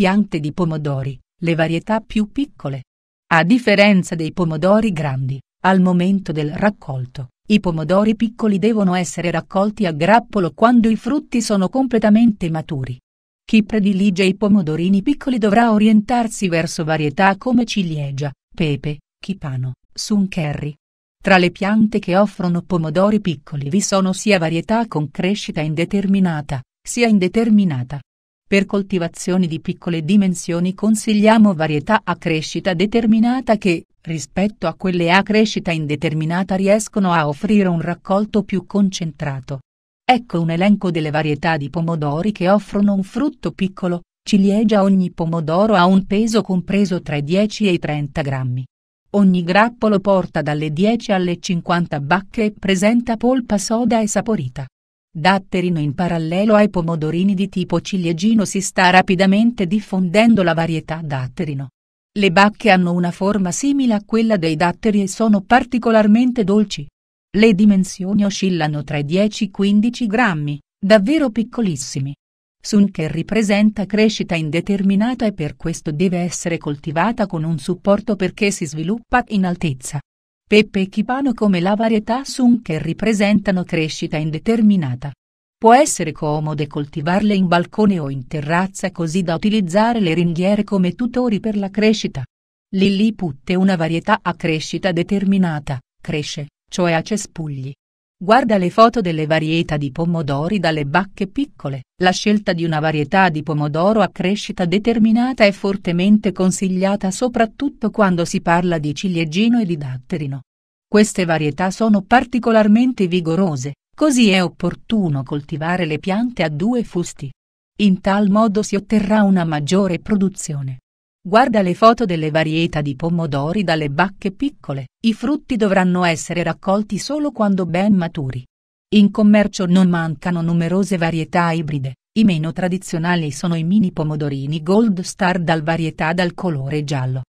piante di pomodori, le varietà più piccole. A differenza dei pomodori grandi, al momento del raccolto, i pomodori piccoli devono essere raccolti a grappolo quando i frutti sono completamente maturi. Chi predilige i pomodorini piccoli dovrà orientarsi verso varietà come ciliegia, pepe, chipano, sun Tra le piante che offrono pomodori piccoli vi sono sia varietà con crescita indeterminata, sia indeterminata, per coltivazioni di piccole dimensioni consigliamo varietà a crescita determinata che, rispetto a quelle a crescita indeterminata riescono a offrire un raccolto più concentrato. Ecco un elenco delle varietà di pomodori che offrono un frutto piccolo, ciliegia ogni pomodoro ha un peso compreso tra i 10 e i 30 grammi. Ogni grappolo porta dalle 10 alle 50 bacche e presenta polpa soda e saporita. Datterino in parallelo ai pomodorini di tipo ciliegino si sta rapidamente diffondendo la varietà datterino. Le bacche hanno una forma simile a quella dei datteri e sono particolarmente dolci. Le dimensioni oscillano tra i 10-15 grammi, davvero piccolissimi. Sunker ripresenta crescita indeterminata e per questo deve essere coltivata con un supporto perché si sviluppa in altezza. Peppe e Chipano come la varietà Sun che ripresentano crescita indeterminata. Può essere comode coltivarle in balcone o in terrazza così da utilizzare le ringhiere come tutori per la crescita. Lilliput è una varietà a crescita determinata, cresce, cioè a cespugli, Guarda le foto delle varietà di pomodori dalle bacche piccole. La scelta di una varietà di pomodoro a crescita determinata è fortemente consigliata soprattutto quando si parla di ciliegino e di datterino. Queste varietà sono particolarmente vigorose, così è opportuno coltivare le piante a due fusti. In tal modo si otterrà una maggiore produzione. Guarda le foto delle varietà di pomodori dalle bacche piccole, i frutti dovranno essere raccolti solo quando ben maturi. In commercio non mancano numerose varietà ibride, i meno tradizionali sono i mini pomodorini Gold Star dal varietà dal colore giallo,